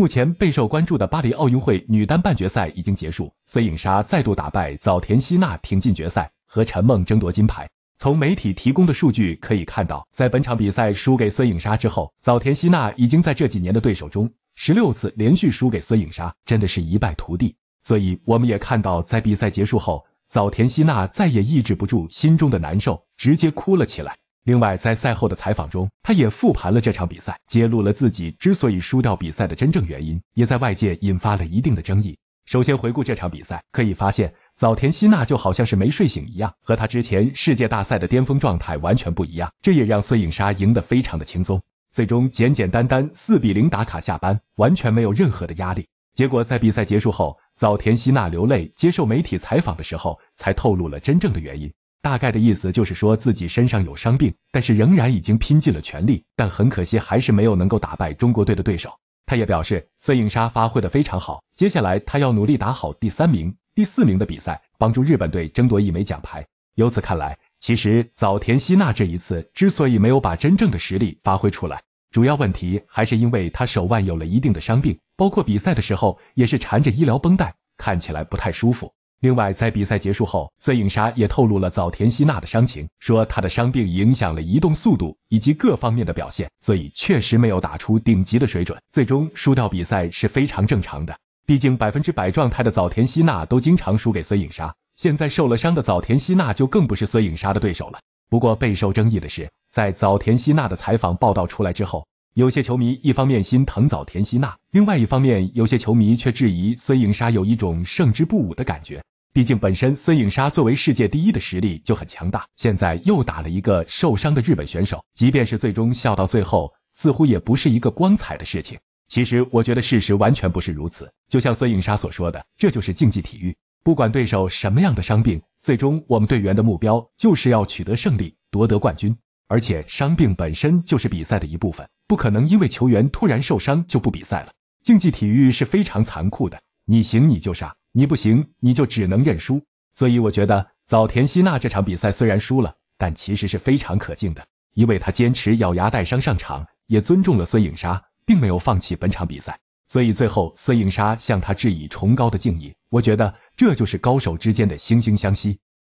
目前备受关注的巴黎奥运会女单半决赛已经结束，孙颖莎再度打败早田希娜挺进决赛，和陈梦争夺金牌。从媒体提供的数据可以看到，在本场比赛输给孙颖莎之后，早田希娜已经在这几年的对手中十六次连续输给孙颖莎，真的是一败涂地。所以我们也看到，在比赛结束后，早田希娜再也抑制不住心中的难受，直接哭了起来。另外，在赛后的采访中，他也复盘了这场比赛，揭露了自己之所以输掉比赛的真正原因，也在外界引发了一定的争议。首先回顾这场比赛，可以发现早田希娜就好像是没睡醒一样，和他之前世界大赛的巅峰状态完全不一样，这也让孙颖莎赢得非常的轻松，最终简简单单四比零打卡下班，完全没有任何的压力。结果在比赛结束后，早田希娜流泪接受媒体采访的时候，才透露了真正的原因。大概的意思就是说自己身上有伤病，但是仍然已经拼尽了全力，但很可惜还是没有能够打败中国队的对手。他也表示，孙颖莎发挥的非常好，接下来他要努力打好第三名、第四名的比赛，帮助日本队争夺一枚奖牌。由此看来，其实早田希娜这一次之所以没有把真正的实力发挥出来，主要问题还是因为他手腕有了一定的伤病，包括比赛的时候也是缠着医疗绷带，看起来不太舒服。另外，在比赛结束后，孙颖莎也透露了早田希娜的伤情，说她的伤病影响了移动速度以及各方面的表现，所以确实没有打出顶级的水准，最终输掉比赛是非常正常的。毕竟百分之百状态的早田希娜都经常输给孙颖莎，现在受了伤的早田希娜就更不是孙颖莎的对手了。不过备受争议的是，在早田希娜的采访报道出来之后，有些球迷一方面心疼早田希娜，另外一方面有些球迷却质疑孙颖莎有一种胜之不武的感觉。毕竟，本身孙颖莎作为世界第一的实力就很强大，现在又打了一个受伤的日本选手，即便是最终笑到最后，似乎也不是一个光彩的事情。其实，我觉得事实完全不是如此。就像孙颖莎所说的，这就是竞技体育，不管对手什么样的伤病，最终我们队员的目标就是要取得胜利，夺得冠军。而且，伤病本身就是比赛的一部分，不可能因为球员突然受伤就不比赛了。竞技体育是非常残酷的，你行你就上。你不行，你就只能认输。所以我觉得早田希娜这场比赛虽然输了，但其实是非常可敬的，因为她坚持咬牙带伤上场，也尊重了孙颖莎，并没有放弃本场比赛。所以最后孙颖莎向她致以崇高的敬意。我觉得这就是高手之间的惺惺相惜。